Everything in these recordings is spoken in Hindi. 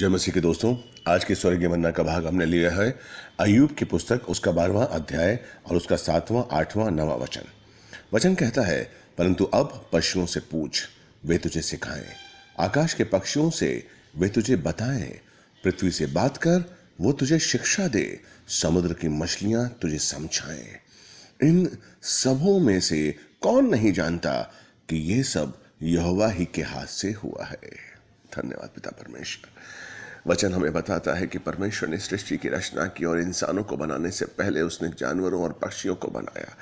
जय मसीह के दोस्तों आज के स्वर्गीय मन्ना का भाग हमने लिया है अयूब की पुस्तक उसका बारहवा अध्याय और उसका सातवां आठवां नवा वचन वचन कहता है परंतु अब पशुओं से पूछ वे तुझे सिखाएं आकाश के पक्षियों से वे तुझे बताएं पृथ्वी से बात कर वो तुझे शिक्षा दे समुद्र की मछलियां तुझे समझाएं इन सबों में से कौन नहीं जानता कि ये सब यहोवा ही के हाथ से हुआ है धन्यवाद पिता परमेश्वर वचन हमें बताता है कि परमेश्वर ने सृष्टि की रचना की और इंसानों को बनाने से पहले उसने जानवरों और पक्षियों को बनाया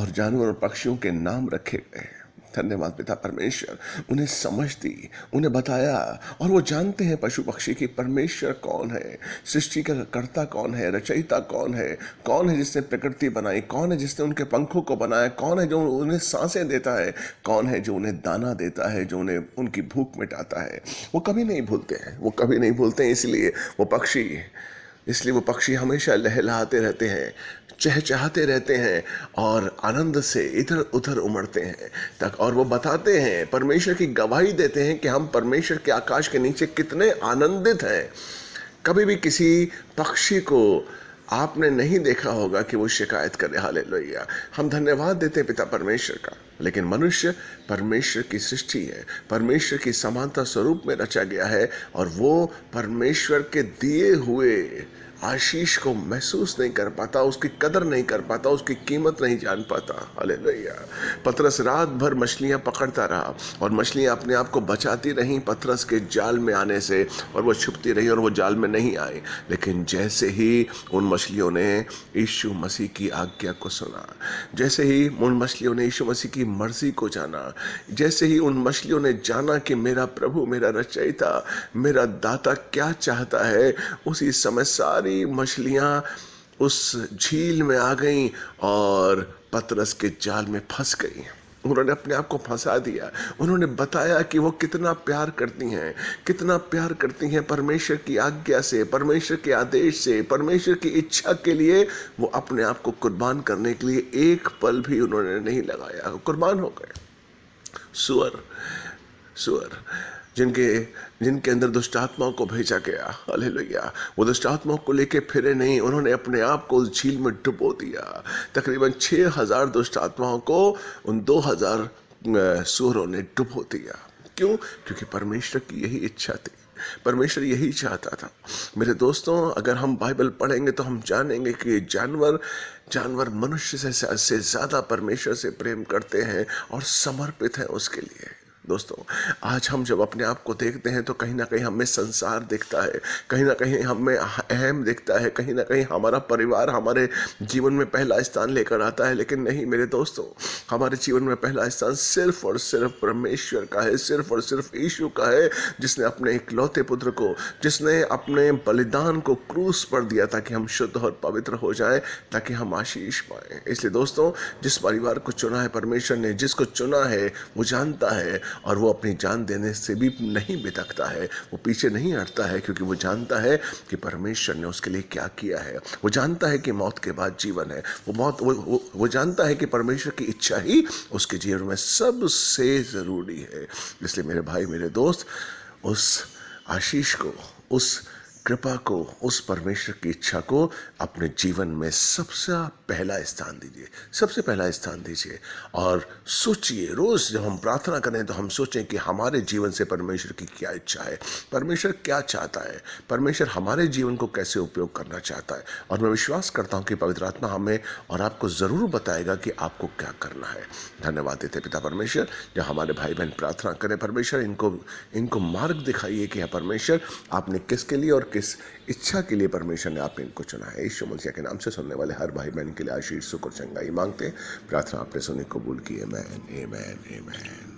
और जानवर और पक्षियों के नाम रखे गए धन्यवाद पिता परमेश्वर उन्हें समझ दी उन्हें बताया और वो जानते हैं पशु पक्षी की परमेश्वर कौन है सृष्टि का कर्ता कौन है रचयिता कौन है कौन है जिसने प्रकृति बनाई कौन है जिसने उनके पंखों को बनाया कौन है जो उन्हें सांसें देता है कौन है जो उन्हें दाना देता है जो उन्हें उनकी भूख मिटाता है वो कभी नहीं भूलते हैं वो कभी नहीं भूलते हैं इसलिए वो पक्षी इसलिए वो पक्षी हमेशा लहलाते रहते हैं चहचहाते रहते हैं और आनंद से इधर उधर उमड़ते हैं तक और वो बताते हैं परमेश्वर की गवाही देते हैं कि हम परमेश्वर के आकाश के नीचे कितने आनंदित हैं कभी भी किसी पक्षी को आपने नहीं देखा होगा कि वो शिकायत करे हाले लोहिया हम धन्यवाद देते हैं पिता परमेश्वर का लेकिन मनुष्य परमेश्वर की सृष्टि है परमेश्वर की समानता स्वरूप में रचा गया है और वो परमेश्वर के दिए हुए आशीष को महसूस नहीं कर पाता उसकी कदर नहीं कर पाता उसकी कीमत नहीं जान पाता अले भैया पतरस रात भर मछलियाँ पकड़ता रहा और मछलियाँ अपने आप को बचाती रहीं पतरस के जाल में आने से और वो छुपती रही और वो जाल में नहीं आई लेकिन जैसे ही उन मछलियों ने यीशु मसीह की आज्ञा को सुना जैसे ही उन मछलियों ने यीशु मसीह की मर्जी को जाना जैसे ही उन मछलियों ने जाना कि मेरा प्रभु मेरा रचयिता मेरा दाता क्या चाहता है उसी समय सारी सारी मछलियाँ उस झील में आ गईं और पतरस के जाल में फंस गई उन्होंने अपने आप को फंसा दिया उन्होंने बताया कि वो कितना प्यार करती हैं कितना प्यार करती हैं परमेश्वर की आज्ञा से परमेश्वर के आदेश से परमेश्वर की इच्छा के लिए वो अपने आप को कुर्बान करने के लिए एक पल भी उन्होंने नहीं लगाया कुर्बान हो गए सुअर सुअर जिनके जिनके अंदर दुष्टात्माओं को भेजा गया लोहिया वो दुष्टात्माओं को लेके फिरे नहीं उन्होंने अपने आप को उस झील में डुबो दिया तकरीबन छः हज़ार दुष्टात्माओं को उन दो हज़ार सूरों ने डुबो दिया क्यों क्योंकि परमेश्वर की यही इच्छा थी परमेश्वर यही चाहता था मेरे दोस्तों अगर हम बाइबल पढ़ेंगे तो हम जानेंगे कि जानवर जानवर मनुष्य से ज़्यादा परमेश्वर से प्रेम करते हैं और समर्पित हैं उसके लिए दोस्तों आज हम जब अपने आप को देखते हैं तो कहीं ना कहीं हमें संसार दिखता है कहीं ना कहीं हमें अहम दिखता है कहीं ना कहीं हमारा परिवार हमारे जीवन में पहला स्थान लेकर आता है लेकिन नहीं मेरे दोस्तों हमारे जीवन में पहला स्थान सिर्फ और सिर्फ परमेश्वर का है सिर्फ और सिर्फ यीशु का है जिसने अपने इकलौते पुत्र को जिसने अपने बलिदान को क्रूस पर दिया ताकि हम शुद्ध और पवित्र हो जाए ताकि हम आशीष पाएं इसलिए दोस्तों जिस परिवार को चुना है परमेश्वर ने जिसको चुना है वो जानता है और वो अपनी जान देने से भी नहीं बितकता है वो पीछे नहीं हटता है क्योंकि वो जानता है कि परमेश्वर ने उसके लिए क्या किया है वो जानता है कि मौत के बाद जीवन है वो मौत वो, वो, वो जानता है कि परमेश्वर की इच्छा ही उसके जीवन में सबसे ज़रूरी है इसलिए मेरे भाई मेरे दोस्त उस आशीष को उस कृपा को उस परमेश्वर की इच्छा को अपने जीवन में सबसे पहला स्थान दीजिए सबसे पहला स्थान दीजिए और सोचिए रोज़ जब हम प्रार्थना करें तो हम सोचें कि हमारे जीवन से परमेश्वर की क्या इच्छा है परमेश्वर क्या चाहता है परमेश्वर हमारे जीवन को कैसे उपयोग करना चाहता है और मैं विश्वास करता हूँ कि पवित्र आत्मा हमें और आपको ज़रूर बताएगा कि आपको क्या करना है धन्यवाद देते पिता परमेश्वर जब हमारे भाई बहन प्रार्थना करें परमेश्वर इनको इनको मार्ग दिखाइए कि हाँ, परमेश्वर आपने किसके लिए और किस इस इच्छा के लिए परमेश्वर ने आपने इनको चुना है ईश्वर मसीह के नाम से सुनने वाले हर भाई बहन के लिए आशीष और चंगाई मांगते प्रार्थना आपने सुनी कबूल की मैन ए मैन ए मैन